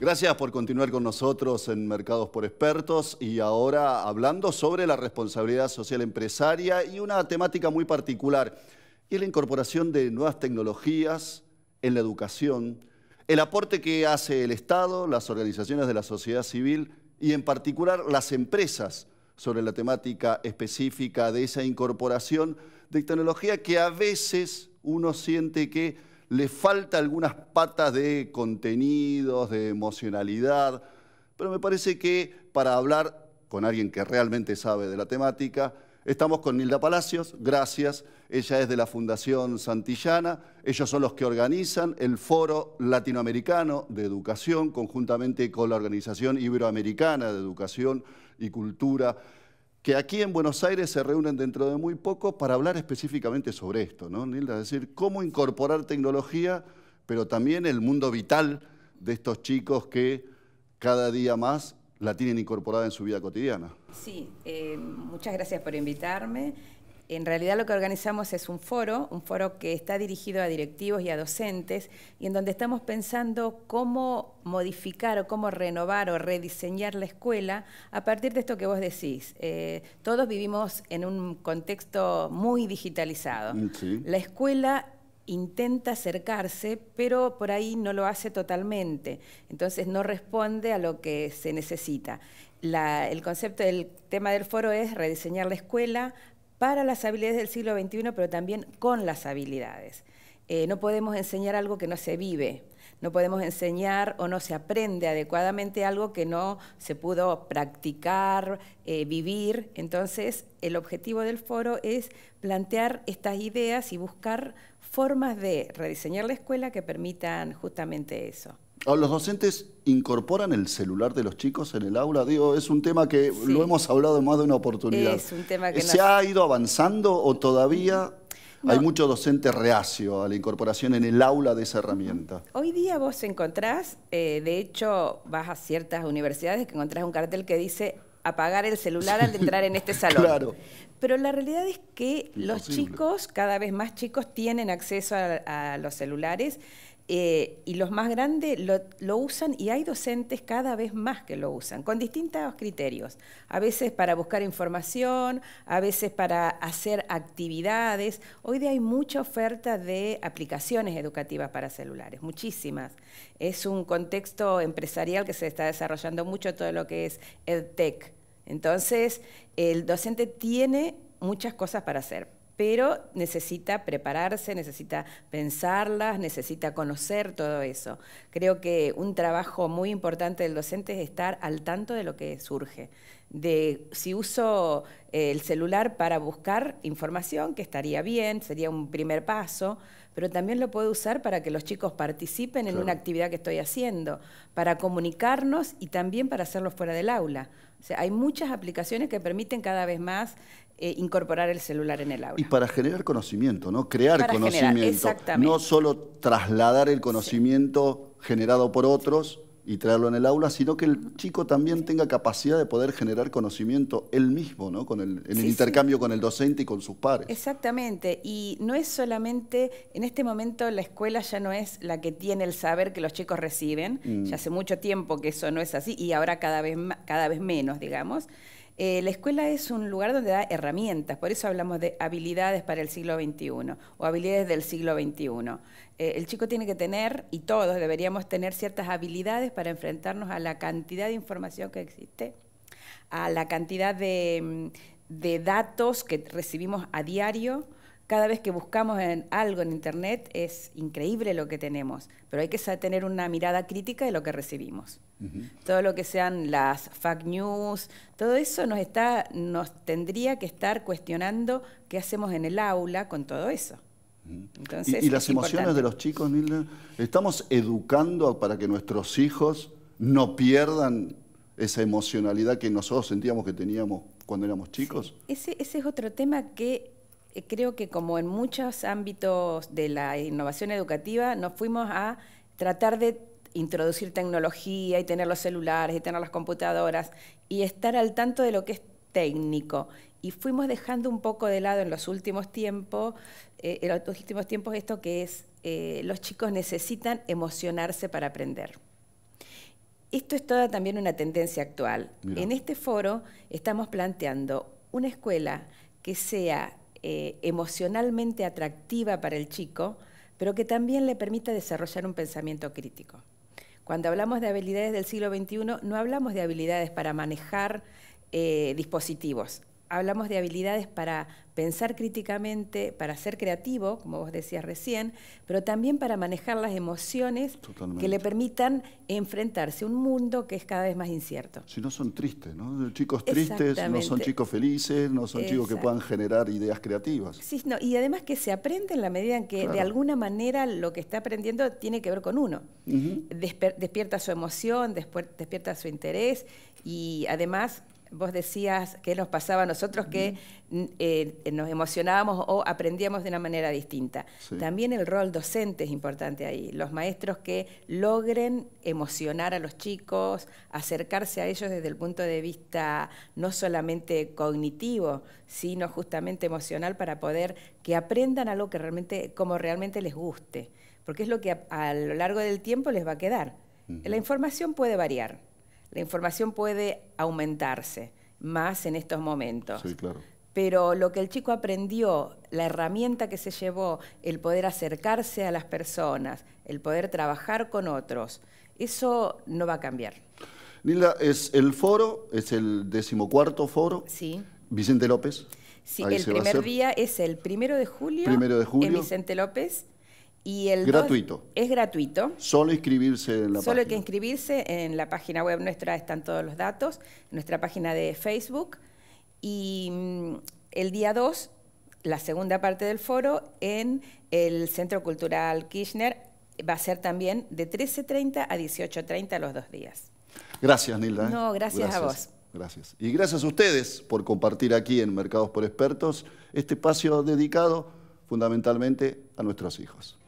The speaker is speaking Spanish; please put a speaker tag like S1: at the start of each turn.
S1: Gracias por continuar con nosotros en Mercados por Expertos y ahora hablando sobre la responsabilidad social empresaria y una temática muy particular, y la incorporación de nuevas tecnologías en la educación, el aporte que hace el Estado, las organizaciones de la sociedad civil y en particular las empresas sobre la temática específica de esa incorporación de tecnología que a veces uno siente que le falta algunas patas de contenidos, de emocionalidad, pero me parece que para hablar con alguien que realmente sabe de la temática, estamos con Nilda Palacios, gracias. Ella es de la Fundación Santillana, ellos son los que organizan el Foro Latinoamericano de Educación, conjuntamente con la Organización Iberoamericana de Educación y Cultura que aquí en Buenos Aires se reúnen dentro de muy poco para hablar específicamente sobre esto, ¿no, Nilda? Es decir, cómo incorporar tecnología, pero también el mundo vital de estos chicos que cada día más la tienen incorporada en su vida cotidiana.
S2: Sí, eh, muchas gracias por invitarme. En realidad lo que organizamos es un foro, un foro que está dirigido a directivos y a docentes, y en donde estamos pensando cómo modificar o cómo renovar o rediseñar la escuela a partir de esto que vos decís. Eh, todos vivimos en un contexto muy digitalizado.
S1: Mm, la
S2: escuela intenta acercarse, pero por ahí no lo hace totalmente, entonces no responde a lo que se necesita. el concepto del tema del foro es rediseñar la escuela, para las habilidades del siglo XXI, pero también con las habilidades. Eh, no podemos enseñar algo que no se vive, no podemos enseñar o no se aprende adecuadamente algo que no se pudo practicar, eh, vivir. Entonces, el objetivo del foro es plantear estas ideas y buscar formas de rediseñar la escuela que permitan justamente eso.
S1: Oh, los docentes incorporan el celular de los chicos en el aula, digo, es un tema que lo hemos hablado en más de una oportunidad. Es
S2: un tema que ¿Se ha
S1: ido avanzando o todavía mm. hay mucho docentes reacio a la incorporación en el aula de esa herramienta?
S2: Hoy día vos encontrás, eh, de hecho, vas a ciertas universidades que encontrás un cartel que dice apagar el celular al entrar en este salón. Claro. Pero la realidad es que los chicos, cada vez más chicos, tienen acceso a, los celulares eh, y los más grandes lo, lo, usan y hay docentes cada vez más que lo usan, con distintos criterios. A veces para buscar información, a veces para hacer actividades. Hoy día hay mucha oferta de aplicaciones educativas para celulares, muchísimas. Es un contexto empresarial que se está desarrollando mucho todo lo que es EdTech entonces, el docente tiene muchas cosas para hacer, pero necesita prepararse, necesita pensarlas, necesita conocer todo eso. Creo que un trabajo muy importante del docente es estar al tanto de lo que surge, de si uso eh, el celular para buscar información, que estaría bien, sería un primer paso, pero también lo puedo usar para que los chicos participen en una actividad que estoy haciendo, para comunicarnos y también para hacerlo fuera del aula. sea, hay muchas aplicaciones que permiten cada vez más eh, incorporar el celular en el aula. Y
S1: para generar conocimiento, ¿no? Crear conocimiento. No solo trasladar el conocimiento generado por otros y traerlo en el aula, sino que el chico también tenga capacidad de poder generar conocimiento él mismo, ¿no? Con el, en el intercambio con el docente y con sus pares.
S2: Exactamente, y no es solamente, en este momento la escuela ya no es la que tiene el saber que los chicos reciben, mm. ya hace mucho tiempo que eso no es así y ahora cada vez, cada vez menos, digamos. Eh, la escuela es un lugar donde da herramientas, por eso hablamos de habilidades para el siglo XXI o habilidades del siglo XXI. Eh, el chico tiene que tener, y todos deberíamos tener ciertas habilidades para enfrentarnos a la cantidad de información que existe, a la cantidad de mm, datos que recibimos a diario cada vez que buscamos algo en Internet es increíble lo que tenemos, pero hay que tener una mirada crítica de lo que recibimos. Todo lo que sean las fake news, todo eso nos, está, nos tendría que estar cuestionando qué hacemos en el aula con todo eso.
S1: y, las emociones de los chicos, Nilda, estamos educando para que nuestros hijos no pierdan esa emocionalidad que nosotros sentíamos que teníamos cuando éramos chicos.
S2: ese es otro tema que eh, creo que como en muchos ámbitos de la innovación educativa, nos fuimos a tratar de introducir tecnología y tener los celulares y tener las computadoras y estar al tanto de lo que es técnico. Y fuimos dejando un poco de lado en los últimos tiempos, eh, en los últimos tiempos esto que es, eh, los chicos necesitan emocionarse para aprender. Esto es toda también una tendencia actual. En este foro estamos planteando una escuela que sea eh, emocionalmente atractiva para el chico, pero que también le permita desarrollar un pensamiento crítico. Cuando hablamos de habilidades del siglo XXI, no hablamos de habilidades para manejar eh, dispositivos, hablamos de habilidades para pensar críticamente, para ser creativo, como vos decías recién, pero también para manejar las emociones que le permitan enfrentarse a un mundo que es cada vez más incierto.
S1: Si no son tristes, ¿no? Chicos tristes, no son chicos felices, no son chicos que puedan generar ideas creativas.
S2: Sí, no, y además que se aprende en la medida en que de alguna manera lo que está aprendiendo tiene que ver con uno. despierta su emoción, despierta su interés y además vos decías que nos pasaba a nosotros que mm, eh, nos emocionábamos o aprendíamos de una manera distinta. También el rol docente es importante ahí, los maestros que logren emocionar a los chicos, acercarse a ellos desde el punto de vista no solamente cognitivo, sino justamente emocional para poder que aprendan algo que realmente, como realmente les guste, porque es lo que a, lo largo del tiempo les va a quedar. La información puede variar la información puede aumentarse más en estos momentos. Sí, claro. Pero lo que el chico aprendió, la herramienta que se llevó, el poder acercarse a las personas, el poder trabajar con otros, eso no va a cambiar.
S1: Nilda, es el foro, es el decimocuarto foro. Sí. Vicente López. Sí, el primer día
S2: es el primero de julio. Primero de julio. En Vicente López. Y el gratuito. es gratuito.
S1: Solo inscribirse Solo hay que
S2: inscribirse en la página web nuestra, están todos los datos, nuestra página de Facebook. Y mm, el día 2, la segunda parte del foro, en el Centro Cultural Kirchner, va a ser también de 13.30 a 18.30 los dos días.
S1: Gracias, Nilda. ¿eh? No, gracias a vos. Gracias. Y gracias a ustedes por compartir aquí en Mercados por Expertos este espacio dedicado fundamentalmente a nuestros hijos.